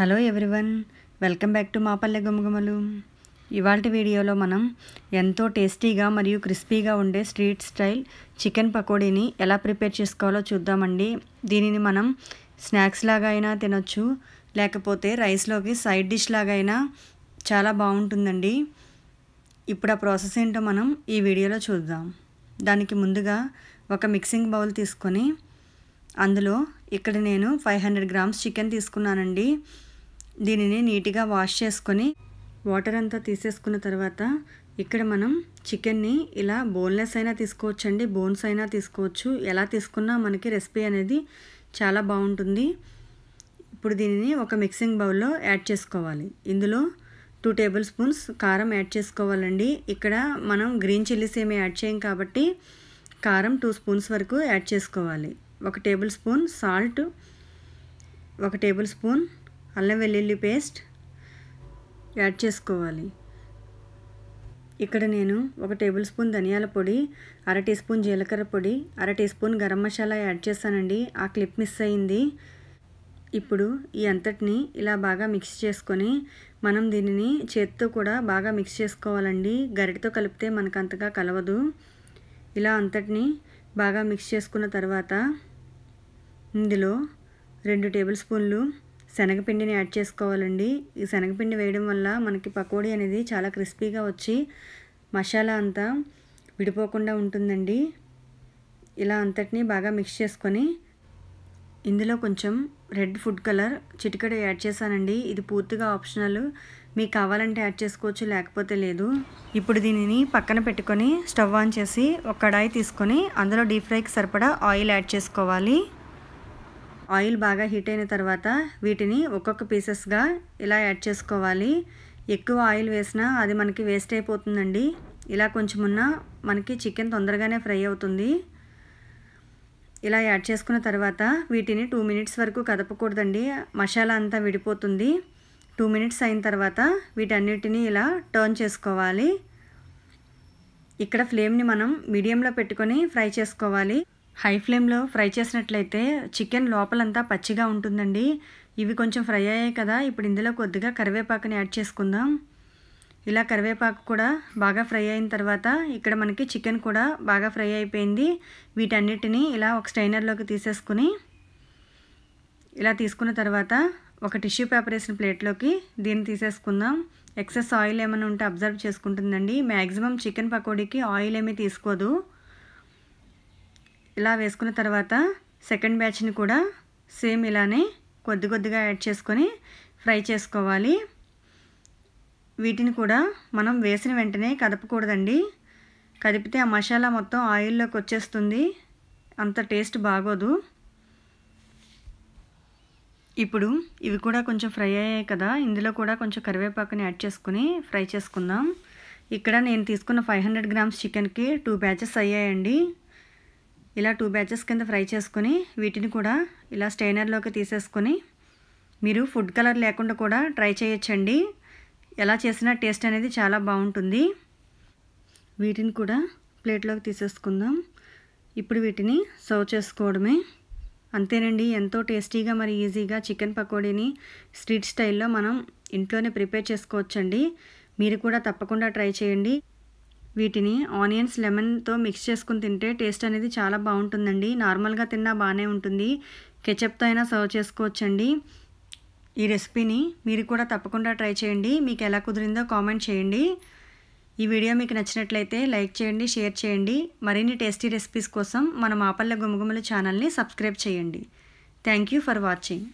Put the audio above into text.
hello everyone welcome back to Mapalle Gumagumalu ఇవాళ వీడియోలో మనం ఎంతో టేస్టీగా మరియు క్రిస్పీగా ఉండే స్ట్రీట్ స్టైల్ చికెన్ పకోడీని ఎలా ప్రిపేర్ చేసుకోవాలో చూద్దామండి దీనిని మనం స్నాక్స్ లాగా అయినా తినొచ్చు లేకపోతే రైస్లోకి సైడ్ డిష్ లాగా అయినా చాలా బాగుంటుందండి ఇప్పుడు ఆ ప్రాసెస్ ఏంటో మనం ఈ వీడియోలో చూద్దాం దానికి ముందుగా ఒక మిక్సింగ్ బౌల్ తీసుకొని అందులో ఇక్కడ నేను ఫైవ్ హండ్రెడ్ గ్రామ్స్ చికెన్ తీసుకున్నానండి దీనిని నీట్గా వాష్ చేసుకొని వాటర్ అంతా తీసేసుకున్న తర్వాత ఇక్కడ మనం చికెన్ని ఇలా బోన్లెస్ అయినా తీసుకోవచ్చండి బోన్స్ అయినా తీసుకోవచ్చు ఎలా తీసుకున్నా మనకి రెసిపీ అనేది చాలా బాగుంటుంది ఇప్పుడు దీనిని ఒక మిక్సింగ్ బౌల్లో యాడ్ చేసుకోవాలి ఇందులో టూ టేబుల్ స్పూన్స్ కారం యాడ్ చేసుకోవాలండి ఇక్కడ మనం గ్రీన్ చిల్లీస్ ఏమి యాడ్ చేయం కాబట్టి కారం టూ స్పూన్స్ వరకు యాడ్ చేసుకోవాలి ఒక టేబుల్ స్పూన్ సాల్ట్ ఒక టేబుల్ స్పూన్ అల్లం వెల్లుల్లి పేస్ట్ యాడ్ చేసుకోవాలి ఇక్కడ నేను ఒక టేబుల్ స్పూన్ ధనియాల పొడి అర టీ స్పూన్ జీలకర్ర పొడి అర teaspoon garam masala add చేశానండి ఆ క్లిప్ మిస్ అయింది ఇప్పుడు ఈ అంతటిని ఇలా బాగా మిక్స్ చేసుకొని మనం దీనిని చేత్తో కూడా బాగా మిక్స్ చేసుకోవాలండి గరిటతో కలిపితే మనకు అంతగా కలవదు ఇలా అంతటిని బాగా మిక్స్ చేసుకున్న తర్వాత ఇందులో రెండు టేబుల్ స్పూన్లు శనగపిండిని యాడ్ చేసుకోవాలండి ఈ శనగపిండి వేయడం వల్ల మనకి పకోడీ అనేది చాలా క్రిస్పీగా వచ్చి మసాలా అంతా విడిపోకుండా ఉంటుందండి ఇలా అంతటినీ బాగా మిక్స్ చేసుకొని ఇందులో కొంచెం రెడ్ ఫుడ్ కలర్ చిటికడ యాడ్ చేశానండి ఇది పూర్తిగా ఆప్షనల్ మీకు కావాలంటే యాడ్ చేసుకోవచ్చు లేకపోతే లేదు ఇప్పుడు దీనిని పక్కన పెట్టుకొని స్టవ్ ఆన్ చేసి ఒక కడాయి తీసుకొని అందులో డీప్ ఫ్రైకి సరిపడా ఆయిల్ యాడ్ చేసుకోవాలి ఆయిల్ బాగా హీట్ అయిన తర్వాత వీటిని ఒక్కొక్క పీసెస్గా ఇలా యాడ్ చేసుకోవాలి ఎక్కువ ఆయిల్ వేసినా అది మనకి వేస్ట్ అయిపోతుందండి ఇలా కొంచెం ఉన్న మనకి చికెన్ తొందరగానే ఫ్రై అవుతుంది ఇలా యాడ్ చేసుకున్న తర్వాత వీటిని టూ మినిట్స్ వరకు కదపకూడదండి మసాలా అంతా విడిపోతుంది టూ మినిట్స్ అయిన తర్వాత వీటన్నిటిని ఇలా టర్న్ చేసుకోవాలి ఇక్కడ ఫ్లేమ్ని మనం మీడియంలో పెట్టుకొని ఫ్రై చేసుకోవాలి హై ఫ్లేమ్లో ఫ్రై చేసినట్లయితే చికెన్ లోపలంతా పచ్చిగా ఉంటుందండి ఇవి కొంచెం ఫ్రై అయ్యాయి కదా ఇప్పుడు ఇందులో కొద్దిగా కరివేపాకుని యాడ్ చేసుకుందాం ఇలా కరివేపాకు కూడా బాగా ఫ్రై అయిన తర్వాత ఇక్కడ మనకి చికెన్ కూడా బాగా ఫ్రై అయిపోయింది వీటన్నిటిని ఇలా ఒక స్టైనర్లోకి తీసేసుకుని ఇలా తీసుకున్న తర్వాత ఒక టిష్యూ పేపర్ వేసిన ప్లేట్లోకి దీన్ని తీసేసుకుందాం ఎక్సెస్ ఆయిల్ ఏమైనా ఉంటే అబ్జర్వ్ చేసుకుంటుందండి మ్యాక్సిమం చికెన్ పకోడీకి ఆయిల్ ఏమీ తీసుకోదు ఇలా వేసుకున్న తర్వాత సెకండ్ బ్యాచ్ని కూడా సేమ్ ఇలానే కొద్ది కొద్దిగా యాడ్ చేసుకొని ఫ్రై చేసుకోవాలి వీటిని కూడా మనం వేసిన వెంటనే కదపకూడదండి కదిపితే ఆ మసాలా మొత్తం ఆయిల్లోకి వచ్చేస్తుంది అంత టేస్ట్ బాగోదు ఇప్పుడు ఇవి కూడా కొంచెం ఫ్రై అయ్యాయి కదా ఇందులో కూడా కొంచెం కరివేపాకుని యాడ్ చేసుకుని ఫ్రై చేసుకుందాం ఇక్కడ నేను తీసుకున్న ఫైవ్ హండ్రెడ్ గ్రామ్స్ చికెన్కి టూ బ్యాచెస్ అయ్యాయండి ఇలా టూ బ్యాచెస్ కింద ఫ్రై చేసుకుని వీటిని కూడా ఇలా స్టైనర్లోకి తీసేసుకొని మీరు ఫుడ్ కలర్ లేకుండా కూడా ట్రై చేయొచ్చండి ఎలా చేసినా టేస్ట్ అనేది చాలా బాగుంటుంది వీటిని కూడా ప్లేట్లోకి తీసేసుకుందాం ఇప్పుడు వీటిని సర్వ్ చేసుకోవడమే అంతేనండి ఎంతో టేస్టీగా మరి ఈజీగా చికెన్ పకోడీని స్ట్రీట్ స్టైల్లో మనం ఇంట్లోనే ప్రిపేర్ చేసుకోవచ్చండి మీరు కూడా తప్పకుండా ట్రై చేయండి వీటిని ఆనియన్స్ లెమన్తో మిక్స్ చేసుకుని తింటే టేస్ట్ అనేది చాలా బాగుంటుందండి నార్మల్గా తిన్నా బాగానే ఉంటుంది కెచప్తో అయినా సర్వ్ చేసుకోవచ్చండి ఈ రెసిపీని మీరు కూడా తప్పకుండా ట్రై చేయండి మీకు ఎలా కుదిరిందో కామెంట్ చేయండి ఈ వీడియో మీకు నచ్చినట్లయితే లైక్ చేయండి షేర్ చేయండి మరిన్ని టేస్టీ రెసిపీస్ కోసం మన మాపల్ల గుమగుమల ఛానల్ని సబ్స్క్రైబ్ చేయండి థ్యాంక్ ఫర్ వాచింగ్